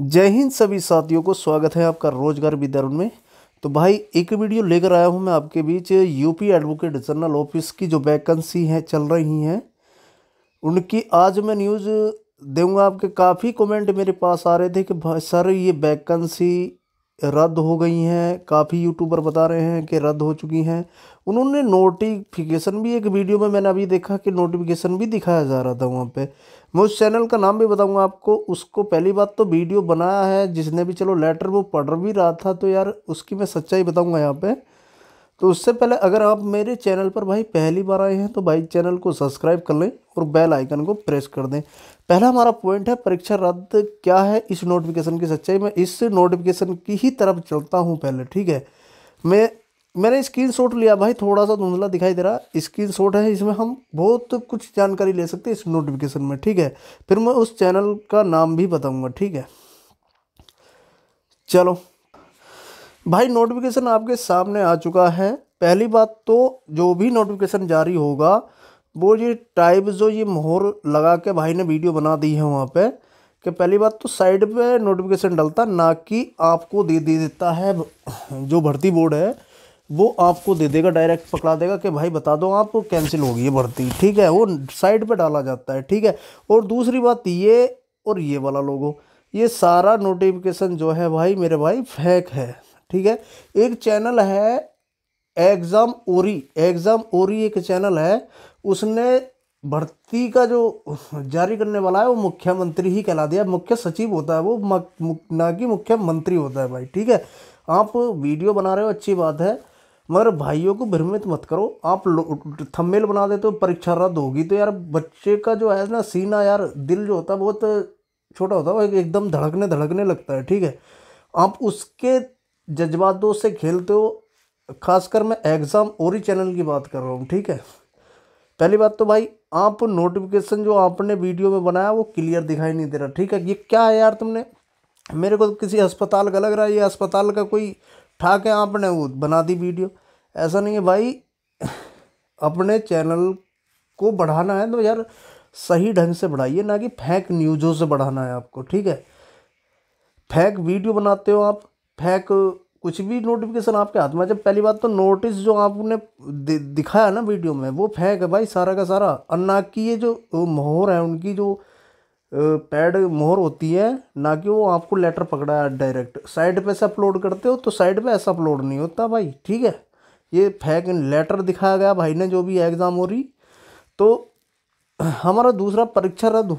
जय हिंद सभी साथियों को स्वागत है आपका रोजगार विदर्भ में तो भाई एक वीडियो लेकर आया हूं मैं आपके बीच यूपी एडवोकेट जनरल ऑफिस की जो वैकेंसी हैं चल रही हैं उनकी आज मैं न्यूज़ दूंगा आपके काफ़ी कमेंट मेरे पास आ रहे थे कि भाई सर ये वैकेंसी रद्द हो गई हैं काफ़ी यूट्यूबर बता रहे हैं कि रद्द हो चुकी हैं उन्होंने नोटिफिकेशन भी एक वीडियो में मैंने अभी देखा कि नोटिफिकेशन भी दिखाया जा रहा था वहाँ पे मैं उस चैनल का नाम भी बताऊँगा आपको उसको पहली बात तो वीडियो बनाया है जिसने भी चलो लेटर वो पढ़ भी रहा था तो यार उसकी मैं सच्चाई बताऊँगा यहाँ पर तो उससे पहले अगर आप मेरे चैनल पर भाई पहली बार आए हैं तो भाई चैनल को सब्सक्राइब कर लें और बेल आइकन को प्रेस कर दें पहला हमारा पॉइंट है परीक्षा रद्द क्या है इस नोटिफिकेशन की सच्चाई मैं इस नोटिफिकेशन की ही तरफ चलता हूँ पहले ठीक है मैं मैंने स्क्रीन शॉट लिया भाई थोड़ा सा धुंधला दिखाई दे रहा स्क्रीन शॉट है इसमें हम बहुत कुछ जानकारी ले सकते हैं इस नोटिफिकेशन में ठीक है फिर मैं उस चैनल का नाम भी बताऊँगा ठीक है चलो भाई नोटिफिकेशन आपके सामने आ चुका है पहली बात तो जो भी नोटिफिकेशन जारी होगा वो ये टाइप जो ये मोहर लगा के भाई ने वीडियो बना दी है वहाँ पे कि पहली बात तो साइड पे नोटिफिकेशन डलता ना कि आपको दे दे देता है जो भर्ती बोर्ड है वो आपको दे देगा डायरेक्ट पकड़ा देगा कि भाई बता दो आप कैंसिल होगी ये भर्ती ठीक है वो साइड पे डाला जाता है ठीक है और दूसरी बात ये और ये वाला लोगो ये सारा नोटिफिकेशन जो है भाई मेरे भाई फेक है ठीक है एक चैनल है एग्ज़ाम ओरी एग्ज़ाम ओरी एक चैनल है उसने भर्ती का जो जारी करने वाला है वो मुख्यमंत्री ही कहला दिया मुख्य सचिव होता है वो ना कि मुख्यमंत्री होता है भाई ठीक है आप वीडियो बना रहे हो अच्छी बात है मगर भाइयों को भ्रमित मत करो आप थंबनेल बना देते हो परीक्षा रद्द होगी तो यार बच्चे का जो है ना सीना यार दिल जो होता है बहुत छोटा होता है वो एकदम धड़कने धड़कने लगता है ठीक है आप उसके जज्बातों से खेलते हो खासकर मैं एग्ज़ाम ही चैनल की बात कर रहा हूँ ठीक है पहली बात तो भाई आप नोटिफिकेशन जो आपने वीडियो में बनाया वो क्लियर दिखाई नहीं दे रहा ठीक है ये क्या है यार तुमने मेरे को तो किसी अस्पताल का लग रहा है ये अस्पताल का कोई ठाक है आपने वो बना दी वीडियो ऐसा नहीं है भाई अपने चैनल को बढ़ाना है तो यार सही ढंग से बढ़ाइए ना कि फेंक न्यूज़ों से बढ़ाना है आपको ठीक है फेंक वीडियो बनाते हो आप फेंक कुछ भी नोटिफिकेशन आपके हाथ में जब पहली बात तो नोटिस जो आपने दिखाया ना वीडियो में वो फेंक है भाई सारा का सारा और ना कि ये जो मोहर है उनकी जो पैड मोहर होती है ना कि वो आपको लेटर पकड़ा है डायरेक्ट साइड पे से अपलोड करते हो तो साइड पे ऐसा अपलोड नहीं होता भाई ठीक है ये फेंक लेटर दिखाया गया भाई ने जो भी एग्ज़ाम हो रही तो हमारा दूसरा परीक्षा रद्द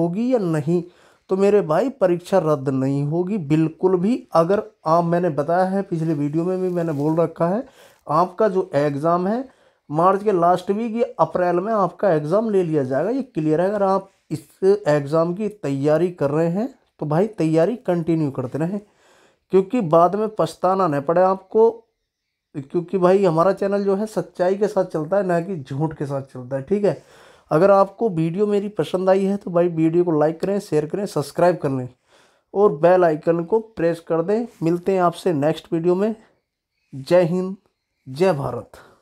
होगी या नहीं तो मेरे भाई परीक्षा रद्द नहीं होगी बिल्कुल भी अगर आप मैंने बताया है पिछले वीडियो में भी मैंने बोल रखा है आपका जो एग्ज़ाम है मार्च के लास्ट वीक या अप्रैल में आपका एग्ज़ाम ले लिया जाएगा ये क्लियर है अगर आप इस एग्ज़ाम की तैयारी कर रहे हैं तो भाई तैयारी कंटिन्यू करते रहें क्योंकि बाद में पछताना नहीं पड़े आपको क्योंकि भाई हमारा चैनल जो है सच्चाई के साथ चलता है ना कि झूठ के साथ चलता है ठीक है अगर आपको वीडियो मेरी पसंद आई है तो भाई वीडियो को लाइक करें शेयर करें सब्सक्राइब कर लें और बेल आइकन को प्रेस कर दें मिलते हैं आपसे नेक्स्ट वीडियो में जय हिंद जय भारत